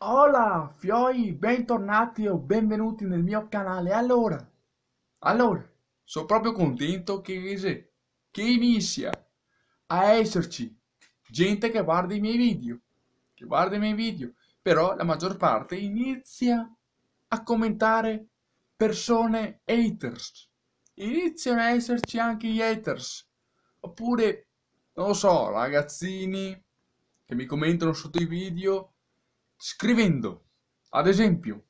Hola, fioi, bentornati o benvenuti nel mio canale. Allora, allora, sono proprio contento che, che inizia a esserci gente che guarda i miei video, che guarda i miei video, però la maggior parte inizia a commentare persone haters. Iniziano a esserci anche gli haters, oppure, non lo so, ragazzini che mi commentano sotto i video scrivendo, ad esempio,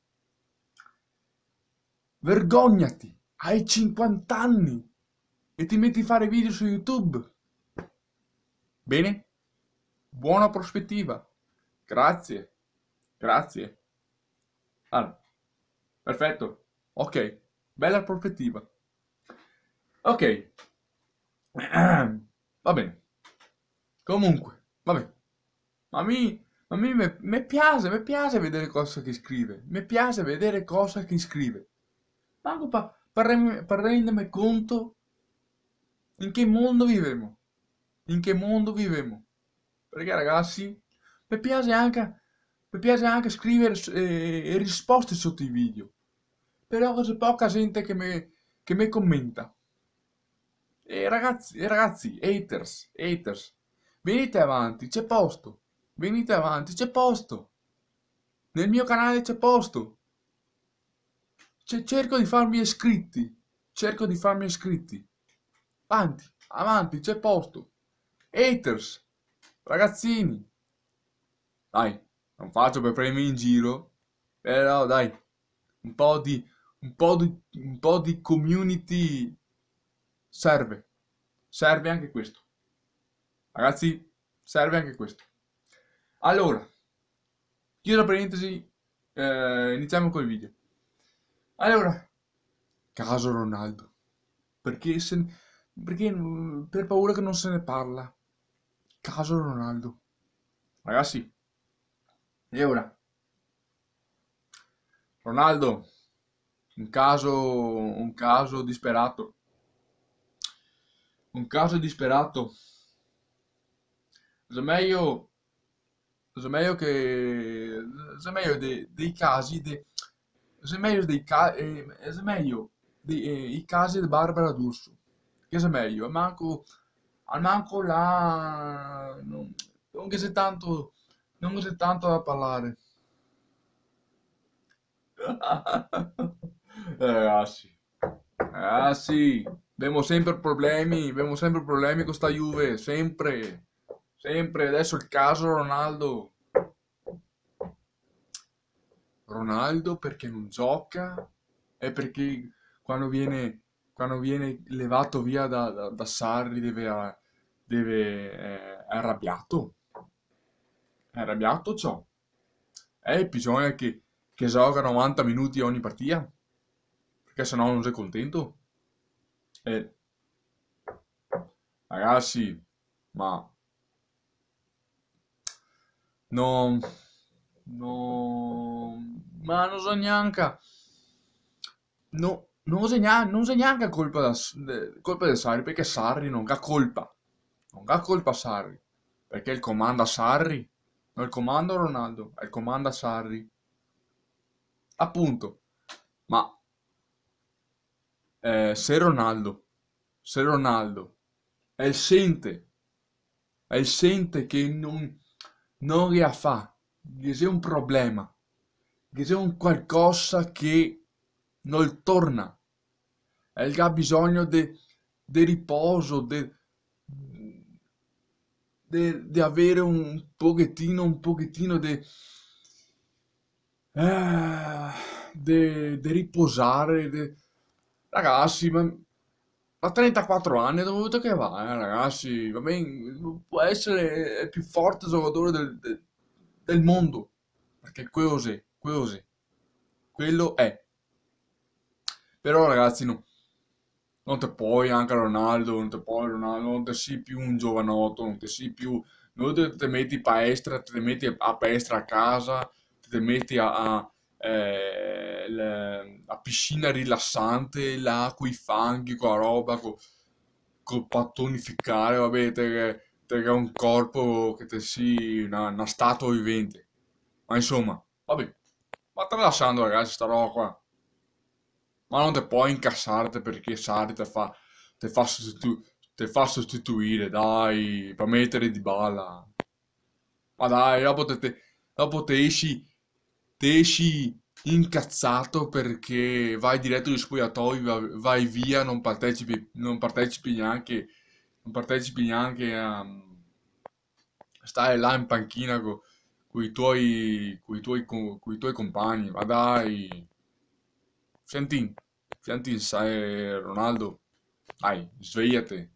vergognati, hai 50 anni e ti metti a fare video su YouTube. Bene? Buona prospettiva. Grazie. Grazie. Allora, perfetto. Ok, bella prospettiva. Ok. Va bene. Comunque, va bene. Ma mi a me, me piace, me piace vedere cosa che scrive, mi piace vedere cosa che scrive. Ma pa, per, per rendermi conto in che mondo viviamo, in che mondo viviamo. Perché ragazzi, mi piace anche, mi piace anche scrivere eh, risposte sotto i video, però c'è poca gente che mi, che mi commenta. E ragazzi, e ragazzi, haters, haters, venite avanti, c'è posto. Venite avanti, c'è posto. Nel mio canale c'è posto. C cerco di farmi iscritti. Cerco di farmi iscritti. Avanti, avanti, c'è posto. Haters, ragazzini. Dai, non faccio per premi in giro. Però dai, un po' di, un po di, un po di community serve. Serve anche questo. Ragazzi, serve anche questo. Allora, chiuso la parentesi, eh, iniziamo col video. Allora, caso Ronaldo, perché, se, perché per paura che non se ne parla. Caso Ronaldo. Ragazzi, e ora? Ronaldo, un caso, un caso disperato. Un caso disperato. meglio sono cioè, meglio che sono cioè, meglio de, dei casi de, sono cioè, meglio dei ca, eh, sono meglio dei, eh, i casi di Barbara D'Urso che sono meglio al manco al manco la non, non che se tanto non che se tanto da parlare eh, ah, sì ragazzi eh, ah, sì abbiamo sempre problemi abbiamo sempre problemi con sta Juve sempre Sempre adesso il caso Ronaldo. Ronaldo perché non gioca e perché quando viene, quando viene levato via da, da, da Sarri deve, eh, deve eh, è arrabbiato. È arrabbiato ciò. E eh, bisogna che, che gioca 90 minuti ogni partita perché sennò non sei contento. E ragazzi, ma No, no, ma non so neanche, no, non so neanche, non so neanche colpa, da, de, colpa di Sarri, perché Sarri non ha colpa, non ha colpa Sarri, perché il comanda Sarri, non il comando Ronaldo, è il comanda Sarri, appunto, ma eh, se Ronaldo, se Ronaldo, è il sente, è il sente che non non le fa, che c'è un problema, che c'è un qualcosa che non torna, e che ha bisogno di riposo, di avere un pochettino, un pochettino di... Eh, di riposare, de... ragazzi, ma a 34 anni dove volete che va, eh, ragazzi, va bene, può essere il più forte giocatore del, del, del mondo, perché quello è, quello è, quello è. Però ragazzi, no, non te puoi anche Ronaldo, non te puoi Ronaldo, non te sei più un giovanotto, non te sei più, non te, te metti in palestra, te, te metti a palestra a casa, te, te metti a, a eh, la piscina rilassante, là con i fanghi, con la roba, con, con pattonificare, vabbè, te, te è un corpo che te si, una, una statua vivente. Ma insomma, vabbè, ma te lasciando ragazzi sta roba qua. Ma non te puoi incassarti perché Sari te fa, te fa, sostitu- te fa sostituire, dai, per mettere di balla. Ma dai, dopo te, te, dopo te esci te esci incazzato perché vai diretto agli spogliatoi, vai, via, non partecipi, non partecipi neanche, non partecipi neanche a stare là in panchina con i tuoi, coi tuoi, coi tuoi compagni, ma dai, senti, senti, sai, Ronaldo, dai, svegliate,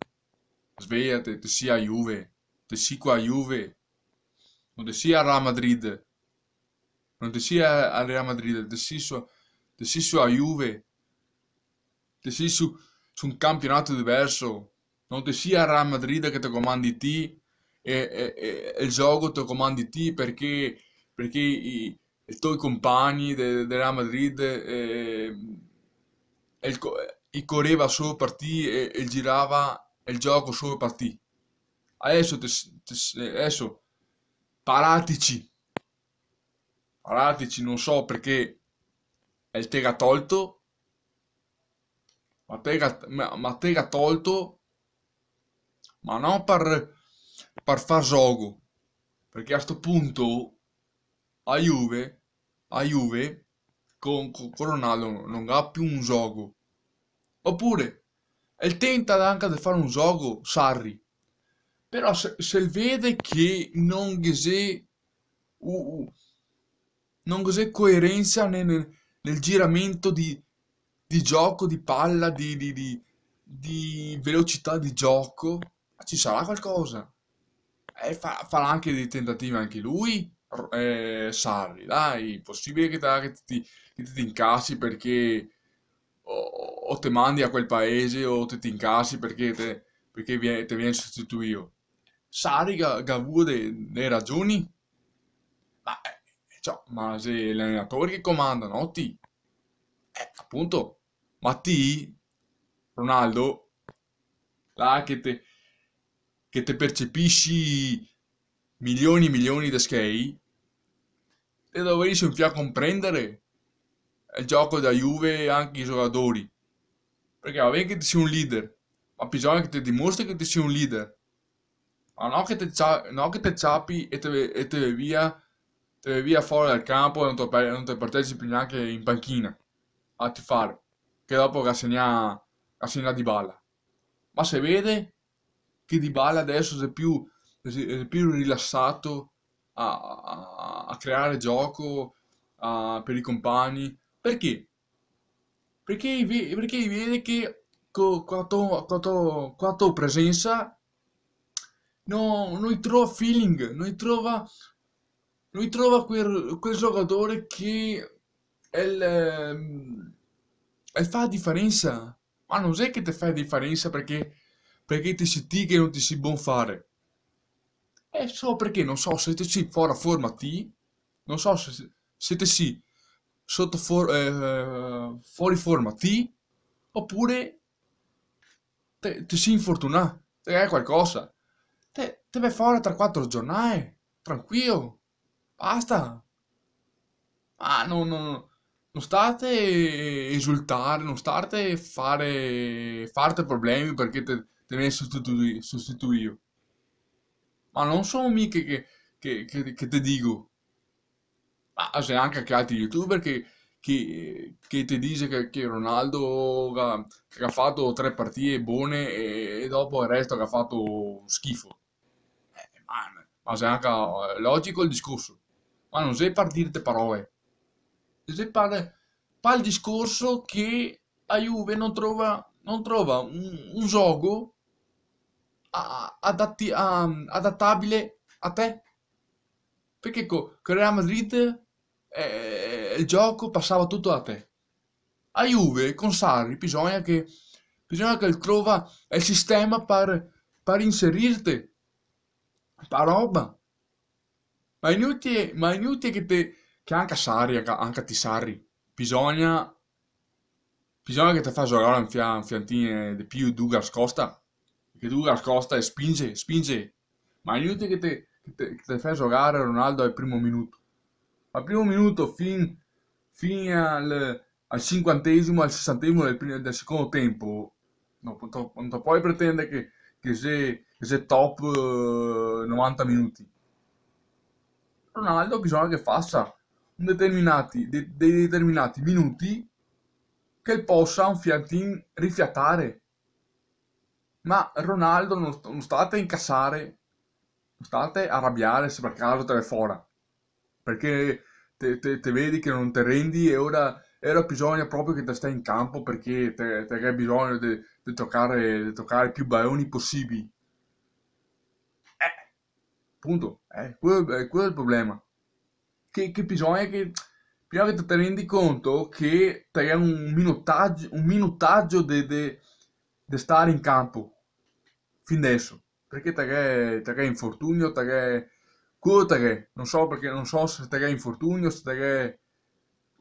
svegliate, te sia Juve, te sia qua Juve, non te sia a Real Madrid, quanto sia al Real Madrid, deciso, deciso a Juve, deciso su un campionato diverso, non ti sia al Real Madrid che ti comandi ti e, e, e, il gioco ti comandi ti perché, perché i, i tuoi compagni del de Real Madrid eh, il, il correva solo per te e, il girava il gioco solo per te. Adesso, te, adesso paratici Radici non so perché è il Tega tolto. Ma Tega, ma, tega tolto. Ma non per, per far gioco. Perché a questo punto a Juve, a Juve con, con, Ronaldo non ha più un gioco. Oppure, è il tenta anche di fare un gioco, Sarri. Però se, se vede che non c'è uh, uh, non c'è coerenza nel, nel giramento di, di, gioco, di palla, di, di, di, velocità di gioco. Ma ci sarà qualcosa. Eh, fa, farà anche dei tentativi anche lui. Eh, Sarri, dai, possibile che, che, ti, che ti incassi perché o, o te mandi a quel paese o te ti incassi perché te, perché viene, te viene sostituito. Sarri Gavude le ragioni? Ma eh, cioè, ma se gli allenatori che comandano, o ti? Eh, appunto. Ma ti? Ronaldo, là che te, che te percepisci milioni e milioni di skate, te dovresti un fiato comprendere il gioco da Juve e anche i giocatori. Perché va bene che ti sia un leader, ma bisogna che ti dimostri che ti sia un leader. Ma non che ti no ciapi e te, e te via te eh, ne via fuori dal campo e non, non te partecipi neanche in panchina a tifare, che dopo rassegna, rassegna Di Balla. Ma se vede che Di Balla adesso è più, è più rilassato a, a, a creare gioco a, per i compagni, perché? Perché, perché vede che con quanto presenza no, non trova feeling, non trova lui trova quel, quel giocatore che è il, ehm, è fa la differenza. Ma non è che ti fa la differenza perché, perché ti si ti che non ti si buon fare. È solo perché, non so, se ti si fuori forma ti, non so se, se ti si sotto for, eh, fuori forma ti, oppure ti, ti si infortuna, è qualcosa. Te, te vai fuori tra quattro giornate, tranquillo. Basta! Ah, no, no, Non state esultare, non state fare, farte problemi perché te, te ne sostitui, sostituio. Ma non sono mica che, che, che, che te dico. Ma c'è anche altri youtuber che, che, che ti dice che, che Ronaldo ha, che ha, fatto tre partite buone e, e, dopo il resto che ha fatto schifo. Eh, man, ma c'è anche eh, logico il discorso ma non sei partite parole. Se parla, parla il discorso che a Juve non trova, non trova un, un gioco a, adatti, a, adattabile a te. Perché con Real Madrid eh, il gioco passava tutto da te. A Juve, con Sarri, bisogna che, bisogna che trova il sistema per, per inserirti, per roba. Ma è inutile, ma è inutile che, te, che anche a Sarri, anche, anche a Tisarri, bisogna, bisogna che ti fa giocare un, fia, un fiantino di più Dugas Costa, che Dugas Costa spinge, spinge, ma è inutile che te, che te, che te fai giocare Ronaldo al primo minuto. Al primo minuto fin, fin al, al cinquantesimo, al sessantesimo del, del secondo tempo, no, non puoi pretendere che, che sei, top 90 eh, minuti. Ronaldo bisogna che faccia determinati, de, dei determinati minuti che possa un fiatin rifiatare. Ma Ronaldo non, non state a incassare, non state a arrabbiare se per caso te ne fora. Perché te, te, te, vedi che non te rendi e ora, ora bisogna proprio che te stai in campo perché te, te hai bisogno di toccare, toccare più balloni possibili. Punto. Eh, quello, è quello il problema. Che, che bisogna che... prima che ti rendi conto che te è un minutaggio, un minutaggio di stare in campo. Fin adesso. Perché te è infortunio, te è... Quello te è. Non so perché, non so se te è infortunio, se te è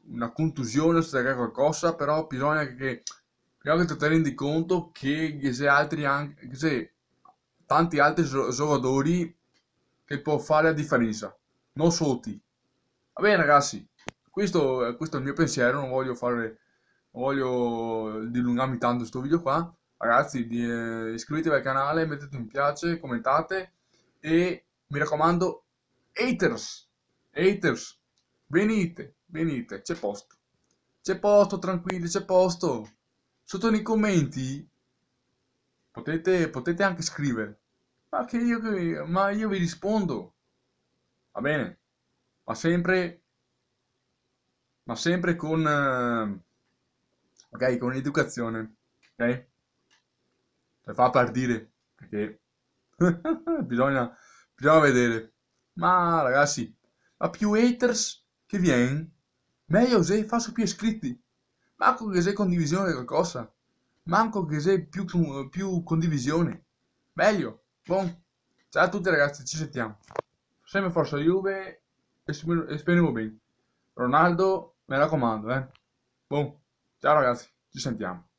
una contusione, se te è qualcosa, però bisogna che... prima che ti rendi conto che, se altri anche, che tanti altri giocatori che può fare la differenza, non soti. Va bene ragazzi, questo, questo, è il mio pensiero, non voglio fare, non voglio dilungarmi tanto questo video qua. Ragazzi, di, eh, iscrivetevi al canale, mettete un piace, commentate e mi raccomando, haters, haters, venite, venite, c'è posto. C'è posto, tranquilli, c'è posto. Sotto nei commenti potete, potete anche scrivere ma, che io, che, ma io vi rispondo. Va bene? Ma sempre, ma sempre con, ok, con l'educazione, ok? Per far partire, perché bisogna, bisogna vedere. Ma ragazzi, a più haters che viene, meglio se faccio più iscritti. Manco che se condivisione qualcosa. Manco che se più, più condivisione. Meglio. Buon. Ciao a tutti ragazzi, ci sentiamo. Sempre forza Juve e Spenubin. Ronaldo, mi raccomando, eh. Buon. Ciao ragazzi, ci sentiamo.